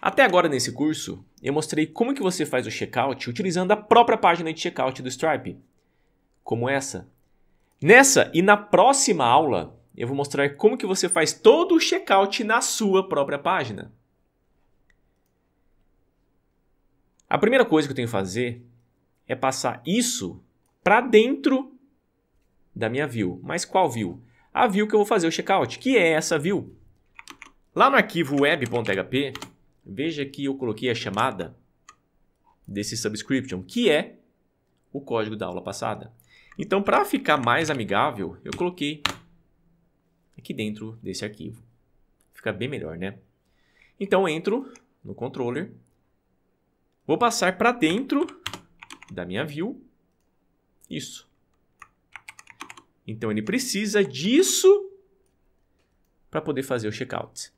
Até agora nesse curso, eu mostrei como que você faz o checkout utilizando a própria página de checkout do Stripe, como essa. Nessa e na próxima aula, eu vou mostrar como que você faz todo o checkout na sua própria página. A primeira coisa que eu tenho que fazer é passar isso para dentro da minha view. Mas qual view? A view que eu vou fazer o checkout, que é essa view. Lá no arquivo web.php, Veja que eu coloquei a chamada desse subscription, que é o código da aula passada. Então, para ficar mais amigável, eu coloquei aqui dentro desse arquivo. Fica bem melhor, né? Então, entro no controller, vou passar para dentro da minha view, isso. Então, ele precisa disso para poder fazer o checkout.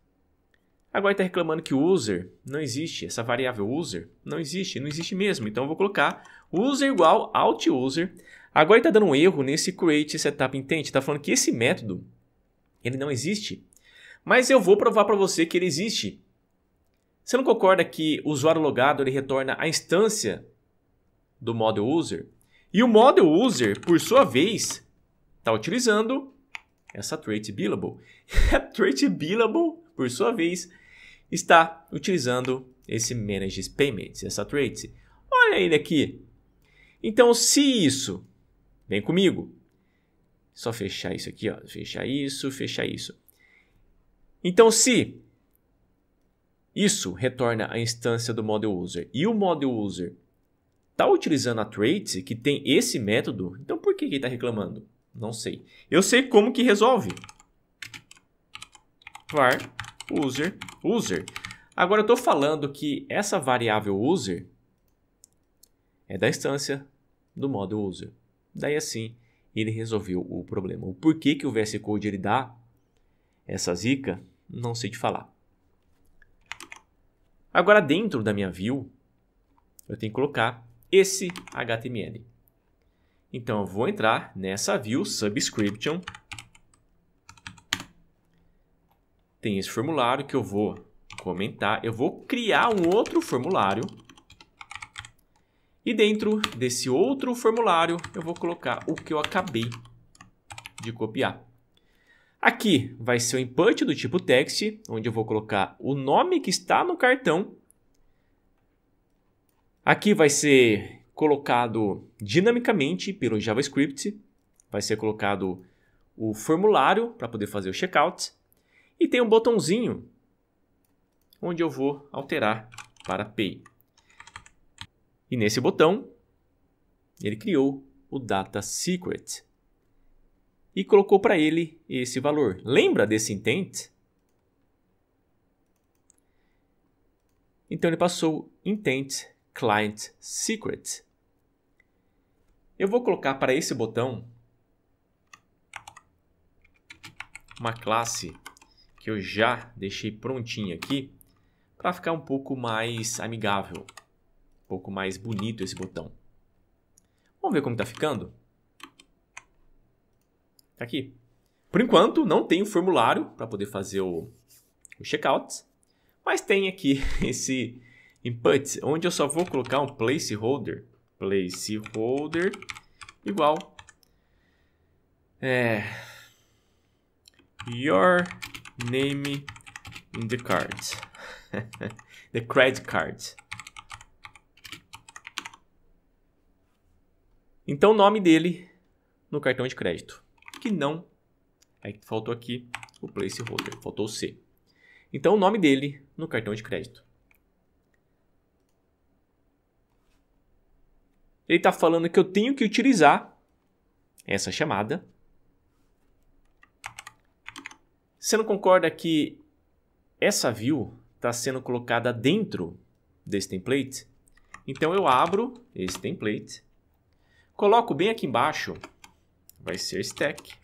Agora está reclamando que o user não existe, essa variável user não existe, não existe mesmo. Então eu vou colocar user igual alt user. Agora está dando um erro nesse create setup intent, está falando que esse método ele não existe. Mas eu vou provar para você que ele existe. Você não concorda que o usuário logado ele retorna a instância do model user? E o model user, por sua vez, está utilizando essa trait billable. a trait billable, por sua vez, está utilizando esse Manage Payments, essa trade. Olha ele aqui. Então, se isso, vem comigo. Só fechar isso aqui, ó. fechar isso, fechar isso. Então, se isso retorna a instância do model user e o model user está utilizando a trace que tem esse método, então por que ele está reclamando? Não sei. Eu sei como que resolve. var user, user. Agora eu estou falando que essa variável user é da instância do modo user. Daí assim ele resolveu o problema. O porquê que o VS Code ele dá essa zica, não sei te falar. Agora dentro da minha view, eu tenho que colocar esse HTML. Então eu vou entrar nessa view subscription tem esse formulário que eu vou comentar. Eu vou criar um outro formulário. E dentro desse outro formulário, eu vou colocar o que eu acabei de copiar. Aqui vai ser o input do tipo text, onde eu vou colocar o nome que está no cartão. Aqui vai ser colocado dinamicamente pelo JavaScript, vai ser colocado o formulário para poder fazer o checkout. E tem um botãozinho onde eu vou alterar para Pay. E nesse botão, ele criou o Data Secret e colocou para ele esse valor. Lembra desse intent? Então ele passou intent client secret. Eu vou colocar para esse botão uma classe que eu já deixei prontinho aqui para ficar um pouco mais amigável, um pouco mais bonito esse botão. Vamos ver como está ficando? Tá aqui. Por enquanto, não tem o formulário para poder fazer o, o checkout, mas tem aqui esse input, onde eu só vou colocar um placeholder, placeholder igual é, your name in the card. the credit card. Então, o nome dele no cartão de crédito. Que não. Aí faltou aqui o placeholder, faltou o C. Então, o nome dele no cartão de crédito. Ele está falando que eu tenho que utilizar essa chamada Você não concorda que essa view está sendo colocada dentro desse template? Então eu abro esse template, coloco bem aqui embaixo, vai ser stack.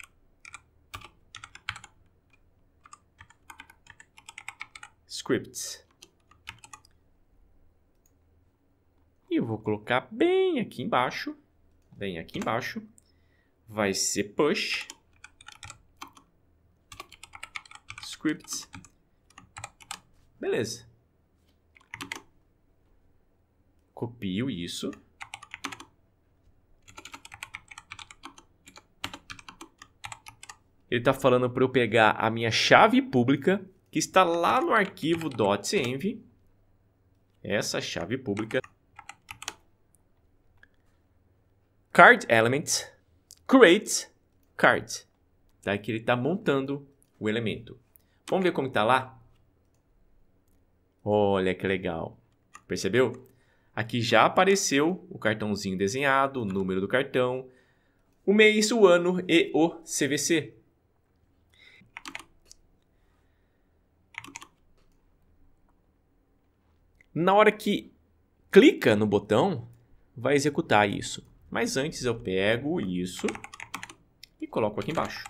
Scripts. E eu vou colocar bem aqui embaixo, bem aqui embaixo, vai ser push scripts. Beleza. Copio isso. Ele está falando para eu pegar a minha chave pública, que está lá no arquivo .env. Essa chave pública. Card element, create card. Tá? Que ele está montando o elemento. Vamos ver como está lá? Olha que legal. Percebeu? Aqui já apareceu o cartãozinho desenhado, o número do cartão, o mês, o ano e o CVC. Na hora que clica no botão, vai executar isso. Mas antes eu pego isso e coloco aqui embaixo.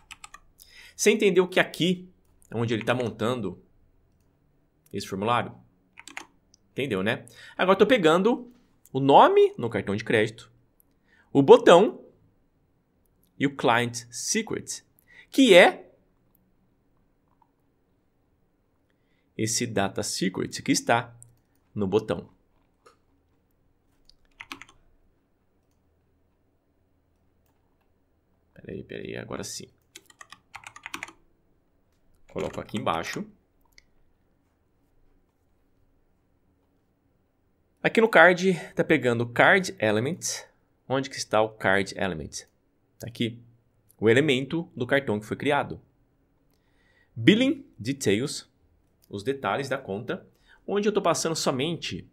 Você entendeu que aqui onde ele está montando esse formulário. Entendeu, né? Agora estou pegando o nome no cartão de crédito, o botão e o client secret, que é esse data secret que está no botão. Peraí, peraí, agora sim. Coloco aqui embaixo. Aqui no card, está pegando card element. Onde que está o card element? Está aqui. O elemento do cartão que foi criado. Billing details, os detalhes da conta, onde eu estou passando somente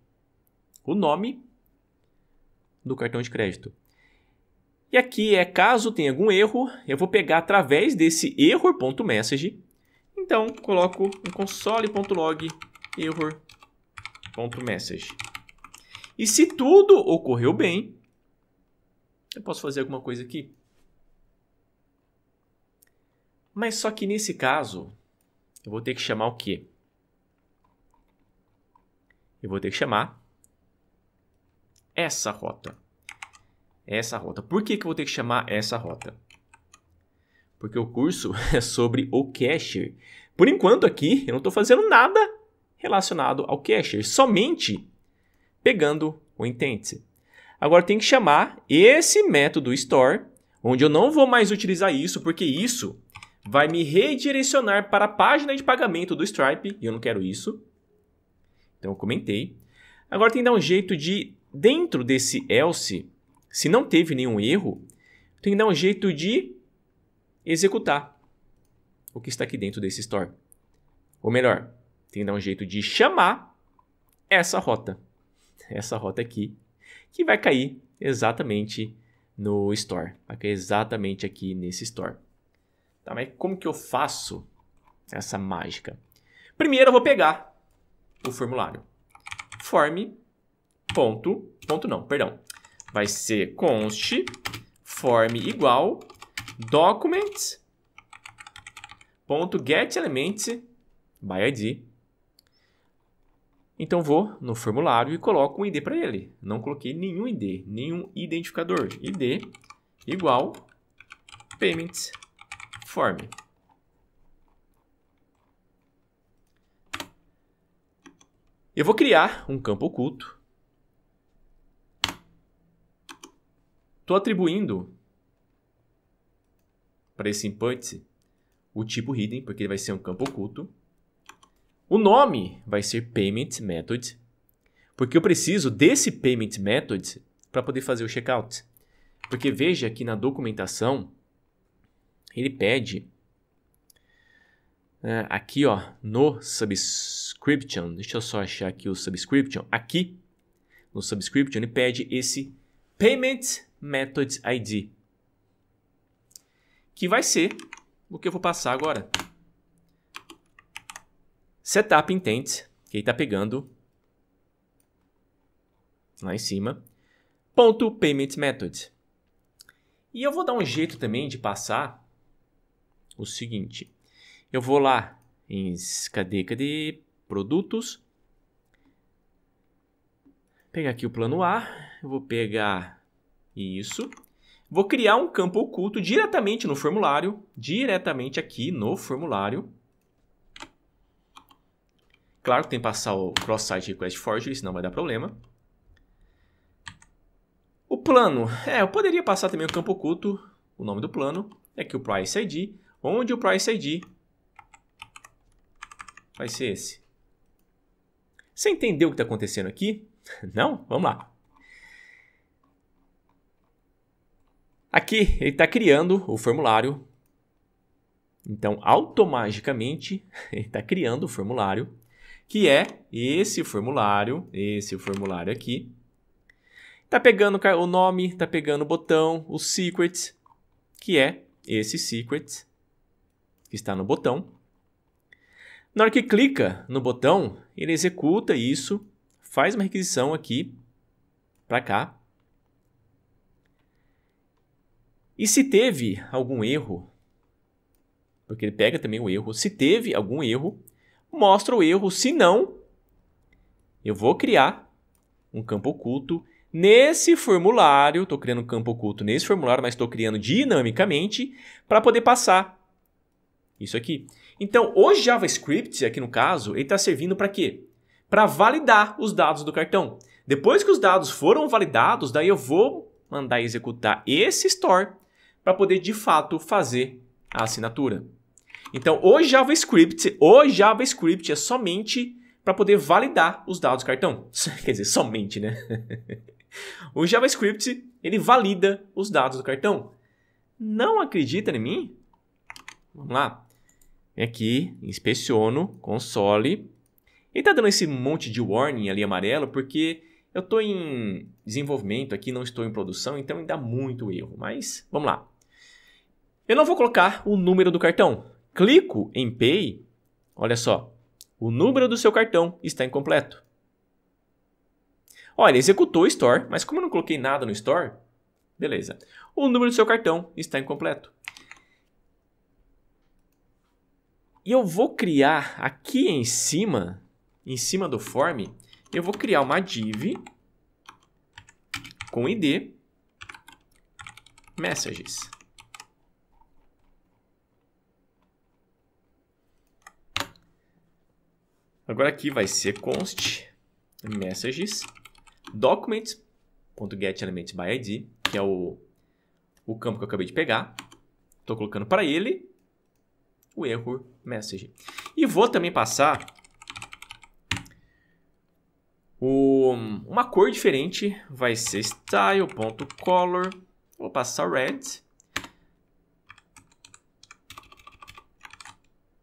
o nome do cartão de crédito. E aqui é caso tenha algum erro, eu vou pegar através desse error.message então, coloco um console.log error.message. E se tudo ocorreu bem, eu posso fazer alguma coisa aqui. Mas só que nesse caso, eu vou ter que chamar o quê? Eu vou ter que chamar essa rota. Essa rota. Por que, que eu vou ter que chamar essa rota? porque o curso é sobre o Cashier. Por enquanto aqui, eu não estou fazendo nada relacionado ao Cashier, somente pegando o intente. Agora tem que chamar esse método store, onde eu não vou mais utilizar isso, porque isso vai me redirecionar para a página de pagamento do Stripe, e eu não quero isso. Então eu comentei. Agora tem que dar um jeito de, dentro desse else, se não teve nenhum erro, tem que dar um jeito de executar o que está aqui dentro desse store. Ou melhor, tem que dar um jeito de chamar essa rota. Essa rota aqui, que vai cair exatamente no store. Vai cair exatamente aqui nesse store. Tá, mas como que eu faço essa mágica? Primeiro eu vou pegar o formulário. Form. Ponto, ponto não, perdão. Vai ser const form igual documents.getElements by ID. Então vou no formulário e coloco um ID para ele. Não coloquei nenhum ID, nenhum identificador. ID igual payments form. Eu vou criar um campo oculto. Estou atribuindo para esse input o tipo hidden, porque ele vai ser um campo oculto. O nome vai ser payment method, porque eu preciso desse payment method para poder fazer o checkout. Porque veja que na documentação ele pede né, aqui ó, no subscription, deixa eu só achar aqui o subscription, aqui no subscription ele pede esse payment method ID que vai ser o que eu vou passar agora. Setup intent, que ele está pegando lá em cima, ponto payment method. E eu vou dar um jeito também de passar o seguinte. Eu vou lá em cadê, cadê, produtos. Pegar aqui o plano A, eu vou pegar isso Vou criar um campo oculto diretamente no formulário, diretamente aqui no formulário. Claro que tem que passar o cross-site request forgery, senão vai dar problema. O plano, é, eu poderia passar também o campo oculto, o nome do plano, é que o price ID, onde o price ID vai ser esse. Você entendeu o que está acontecendo aqui? Não? Vamos lá. Aqui ele está criando o formulário. Então, automaticamente, ele está criando o formulário, que é esse formulário, esse formulário aqui. Está pegando o nome, está pegando o botão, o secret, que é esse secret que está no botão. Na hora que clica no botão, ele executa isso, faz uma requisição aqui para cá, E se teve algum erro, porque ele pega também o erro, se teve algum erro, mostra o erro, se não, eu vou criar um campo oculto nesse formulário, estou criando um campo oculto nesse formulário, mas estou criando dinamicamente para poder passar isso aqui. Então, o JavaScript, aqui no caso, ele está servindo para quê? Para validar os dados do cartão. Depois que os dados foram validados, daí eu vou mandar executar esse store para poder de fato fazer a assinatura. Então, o JavaScript, o JavaScript é somente para poder validar os dados do cartão. Quer dizer, somente, né? o JavaScript, ele valida os dados do cartão. Não acredita em mim? Vamos lá. Vem aqui, inspeciono, console. Ele está dando esse monte de warning ali amarelo porque eu estou em desenvolvimento aqui, não estou em produção, então ainda dá muito erro. Mas vamos lá. Eu não vou colocar o número do cartão. Clico em Pay, olha só, o número do seu cartão está incompleto. Olha, executou o Store, mas como eu não coloquei nada no Store, beleza. O número do seu cartão está incompleto. E eu vou criar aqui em cima, em cima do form, eu vou criar uma div com id messages. Agora aqui vai ser const messages documents.getElementById, que é o, o campo que eu acabei de pegar. Estou colocando para ele o erro message. E vou também passar o, uma cor diferente, vai ser style.color, vou passar red.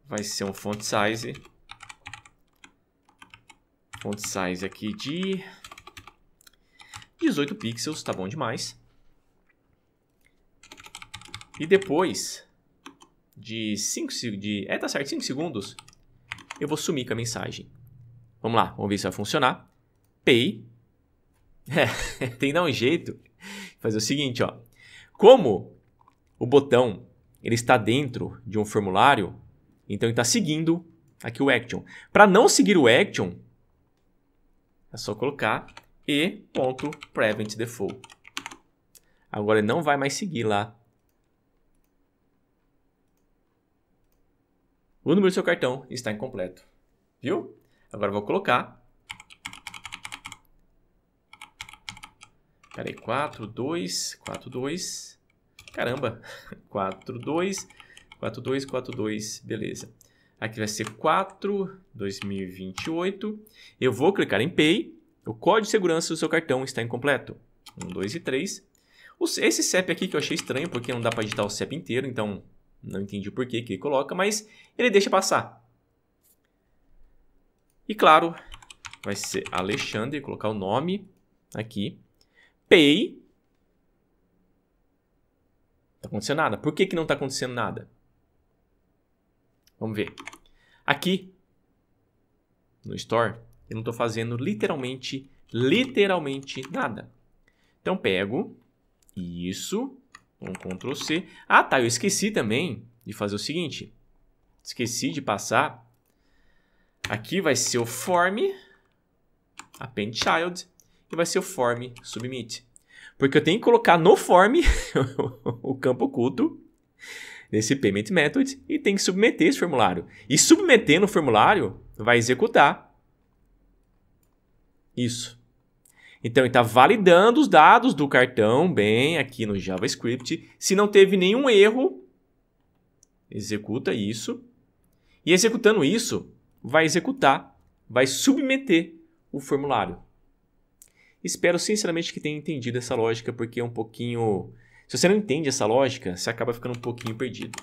Vai ser um font size font size aqui de 18 pixels, tá bom demais. E depois de 5 de, é, tá certo, 5 segundos, eu vou sumir com a mensagem. Vamos lá, vamos ver se vai funcionar. Pay. É, tem que dar um jeito. Fazer o seguinte, ó. Como o botão ele está dentro de um formulário, então ele está seguindo aqui o action. Para não seguir o action, é só colocar e.preventDefault. Agora ele não vai mais seguir lá. O número do seu cartão está incompleto. Viu? Agora eu vou colocar. Peraí, 4, 2, 4, 2. Caramba! 4, 2, 4, 2, 4, 2. Beleza. Aqui vai ser 4 2028. Eu vou clicar em Pay. O código de segurança do seu cartão está incompleto. 1, 2 e 3. Esse CEP aqui que eu achei estranho, porque não dá para digitar o CEP inteiro, então não entendi o porquê que ele coloca, mas ele deixa passar. E claro, vai ser Alexandre, colocar o nome aqui. Pay. Não tá acontecendo nada. Por que, que não está acontecendo nada? Vamos ver. Aqui no store, eu não estou fazendo literalmente, literalmente nada. Então pego isso, um Ctrl C. Ah, tá, eu esqueci também de fazer o seguinte. Esqueci de passar. Aqui vai ser o form append child e vai ser o form submit. Porque eu tenho que colocar no form o campo oculto nesse Payment Method e tem que submeter esse formulário. E submetendo o formulário, vai executar isso. Então, ele está validando os dados do cartão bem aqui no JavaScript. Se não teve nenhum erro, executa isso. E executando isso, vai executar, vai submeter o formulário. Espero sinceramente que tenha entendido essa lógica, porque é um pouquinho se você não entende essa lógica, você acaba ficando um pouquinho perdido.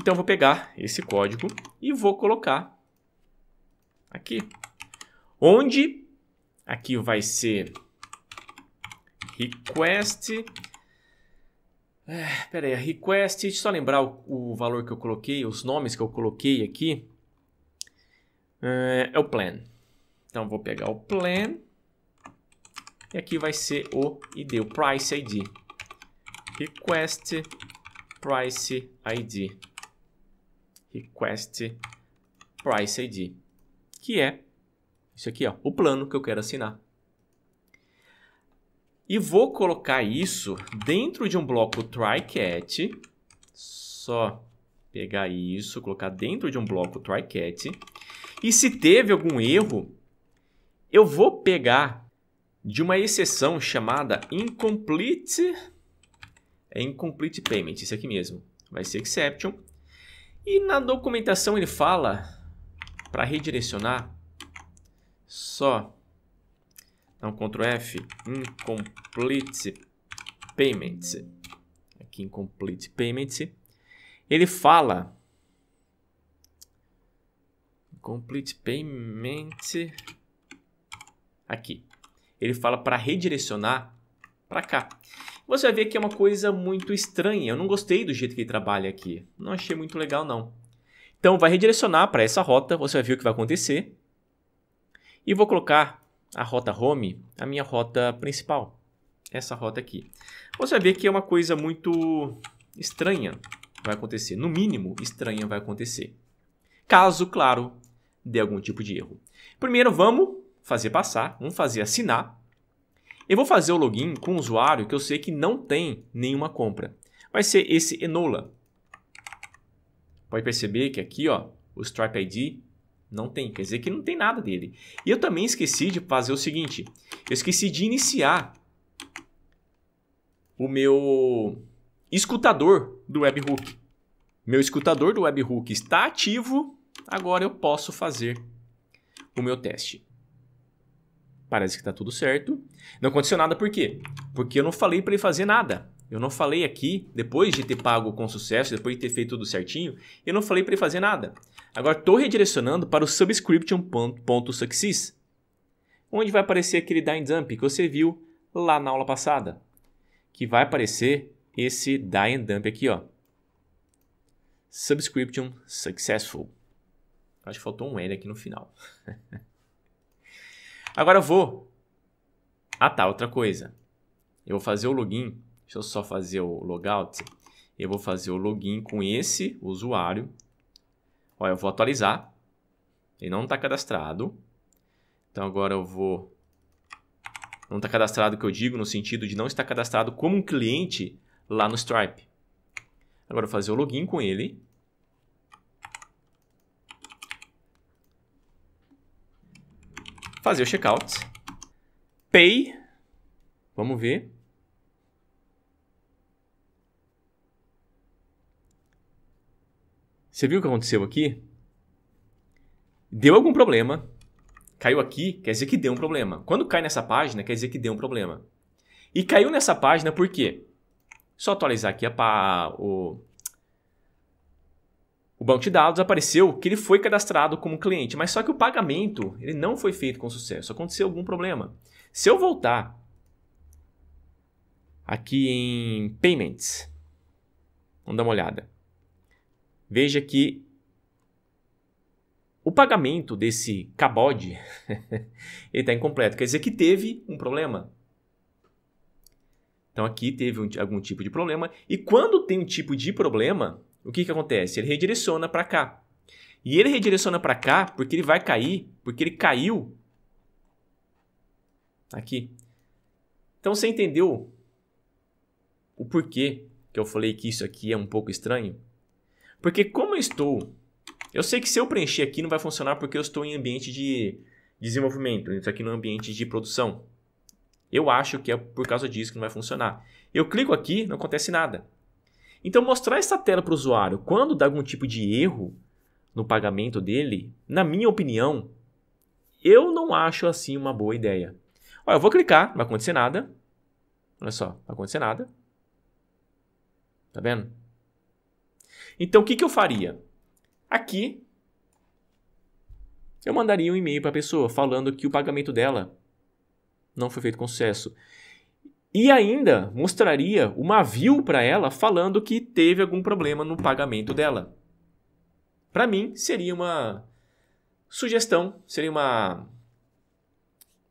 Então, eu vou pegar esse código e vou colocar aqui. Onde aqui vai ser request. É, pera aí, request, deixa eu só lembrar o, o, valor que eu coloquei, os nomes que eu coloquei aqui. É, é o plan. Então, vou pegar o plan e aqui vai ser o ID, o price ID. Request price ID. Request price ID. Que é isso aqui, ó, o plano que eu quero assinar. E vou colocar isso dentro de um bloco tryCat. Só pegar isso, colocar dentro de um bloco tryCat. E se teve algum erro, eu vou pegar de uma exceção chamada incomplete é incomplete payment, isso aqui mesmo. Vai ser exception. E na documentação ele fala para redirecionar só então Ctrl F incomplete payment. Aqui incomplete payment. Ele fala complete payment aqui ele fala para redirecionar para cá. Você vai ver que é uma coisa muito estranha. Eu não gostei do jeito que ele trabalha aqui. Não achei muito legal, não. Então, vai redirecionar para essa rota. Você vai ver o que vai acontecer. E vou colocar a rota home, a minha rota principal. Essa rota aqui. Você vai ver que é uma coisa muito estranha vai acontecer. No mínimo, estranha vai acontecer. Caso, claro, dê algum tipo de erro. Primeiro, vamos fazer passar, um fazer assinar. Eu vou fazer o login com um usuário que eu sei que não tem nenhuma compra. Vai ser esse Enola. Pode perceber que aqui ó, o Stripe ID não tem, quer dizer que não tem nada dele. E eu também esqueci de fazer o seguinte, eu esqueci de iniciar o meu escutador do webhook. Meu escutador do webhook está ativo, agora eu posso fazer o meu teste. Parece que tá tudo certo. Não aconteceu nada por quê? Porque eu não falei para ele fazer nada. Eu não falei aqui, depois de ter pago com sucesso, depois de ter feito tudo certinho, eu não falei para ele fazer nada. Agora estou redirecionando para o subscription.success, onde vai aparecer aquele Dine Dump que você viu lá na aula passada. Que vai aparecer esse Dine Dump aqui, ó. Subscription Successful. Acho que faltou um L aqui no final. Agora eu vou. Ah tá, outra coisa. Eu vou fazer o login. Deixa eu só fazer o logout. Eu vou fazer o login com esse usuário. Olha, eu vou atualizar. Ele não está cadastrado. Então agora eu vou. Não está cadastrado que eu digo no sentido de não estar cadastrado como um cliente lá no Stripe. Agora eu vou fazer o login com ele. fazer o checkout. Pay. Vamos ver. Você viu o que aconteceu aqui? Deu algum problema. Caiu aqui, quer dizer que deu um problema. Quando cai nessa página, quer dizer que deu um problema. E caiu nessa página por quê? Só atualizar aqui a, o, o banco de dados apareceu que ele foi cadastrado como cliente, mas só que o pagamento ele não foi feito com sucesso. Aconteceu algum problema. Se eu voltar aqui em Payments, vamos dar uma olhada. Veja que o pagamento desse cabode está incompleto. Quer dizer que teve um problema. Então aqui teve um, algum tipo de problema. E quando tem um tipo de problema, o que, que acontece? Ele redireciona para cá. E ele redireciona para cá porque ele vai cair, porque ele caiu aqui. Então você entendeu o porquê que eu falei que isso aqui é um pouco estranho? Porque como eu estou, eu sei que se eu preencher aqui não vai funcionar porque eu estou em ambiente de desenvolvimento, isso aqui no ambiente de produção. Eu acho que é por causa disso que não vai funcionar. Eu clico aqui, não acontece nada. Então, mostrar essa tela para o usuário quando dá algum tipo de erro no pagamento dele, na minha opinião, eu não acho assim uma boa ideia. Olha, eu vou clicar, não vai acontecer nada. Olha só, não vai acontecer nada. Tá vendo? Então, o que, que eu faria? Aqui, eu mandaria um e-mail para a pessoa falando que o pagamento dela não foi feito com sucesso e ainda mostraria uma view para ela falando que teve algum problema no pagamento dela. Para mim, seria uma sugestão, seria uma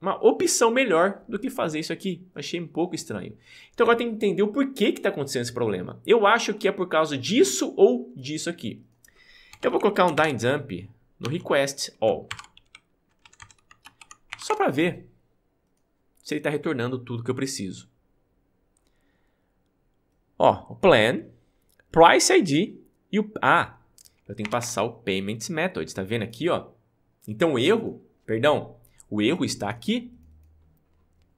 uma opção melhor do que fazer isso aqui. Achei um pouco estranho. Então agora tem que entender o porquê que está acontecendo esse problema. Eu acho que é por causa disso ou disso aqui. Eu vou colocar um dine dump no request all. Só para ver se ele está retornando tudo que eu preciso. Ó, o plan, price ID e o... Ah, eu tenho que passar o payments method, está vendo aqui, ó? Então o erro, perdão, o erro está aqui.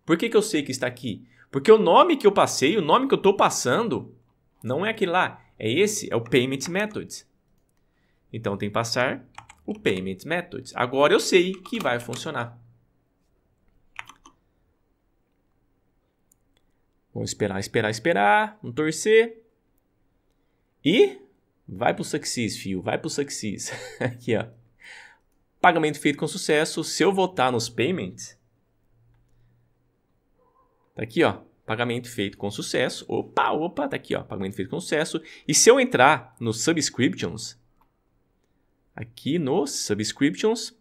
Por que, que eu sei que está aqui? Porque o nome que eu passei, o nome que eu estou passando, não é aquele lá. É esse, é o Payment Methods. Então, tem que passar o Payment Methods. Agora eu sei que vai funcionar. Vamos esperar, esperar, esperar. Vamos torcer. E vai pro Success, fio. Vai pro Success. Aqui, ó. Pagamento feito com sucesso. Se eu votar nos payments. Tá aqui, ó. Pagamento feito com sucesso. Opa, opa, tá aqui, ó. Pagamento feito com sucesso. E se eu entrar no Subscriptions, aqui no Subscriptions,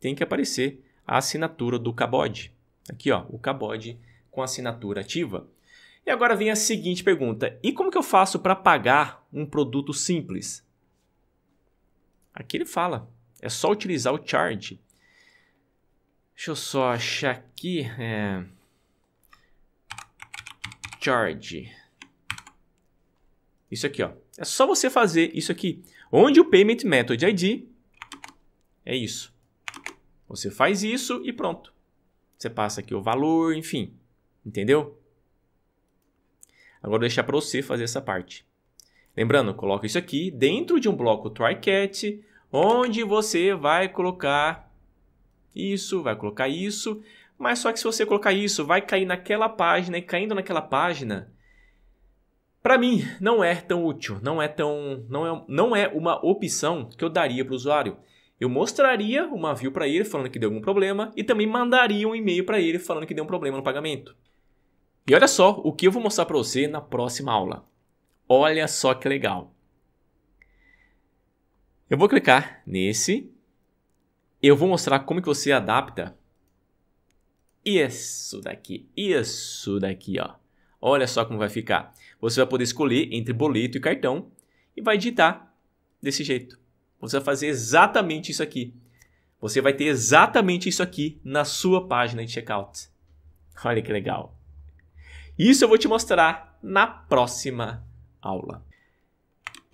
tem que aparecer a assinatura do Cabod. Aqui, ó, o Cabod com assinatura ativa? E agora vem a seguinte pergunta: e como que eu faço para pagar um produto simples? Aqui ele fala, é só utilizar o charge. Deixa eu só achar aqui. É... Charge. Isso aqui, ó. É só você fazer isso aqui. Onde o Payment Method ID é isso. Você faz isso e pronto. Você passa aqui o valor, enfim. Entendeu? Agora deixar para você fazer essa parte. Lembrando, coloca isso aqui dentro de um bloco try-catch, onde você vai colocar isso, vai colocar isso, mas só que se você colocar isso, vai cair naquela página e caindo naquela página, para mim não é tão útil, não é tão, não é, não é uma opção que eu daria para o usuário. Eu mostraria uma view para ele falando que deu algum problema e também mandaria um e-mail para ele falando que deu um problema no pagamento. E olha só o que eu vou mostrar para você na próxima aula. Olha só que legal. Eu vou clicar nesse. Eu vou mostrar como que você adapta isso daqui, isso daqui, ó. Olha só como vai ficar. Você vai poder escolher entre boleto e cartão e vai digitar desse jeito. Você vai fazer exatamente isso aqui. Você vai ter exatamente isso aqui na sua página de checkout. Olha que legal. Isso eu vou te mostrar na próxima aula.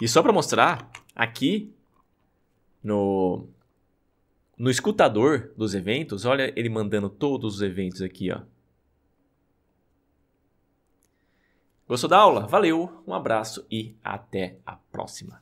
E só para mostrar, aqui no, no escutador dos eventos, olha ele mandando todos os eventos aqui. Ó. Gostou da aula? Valeu, um abraço e até a próxima.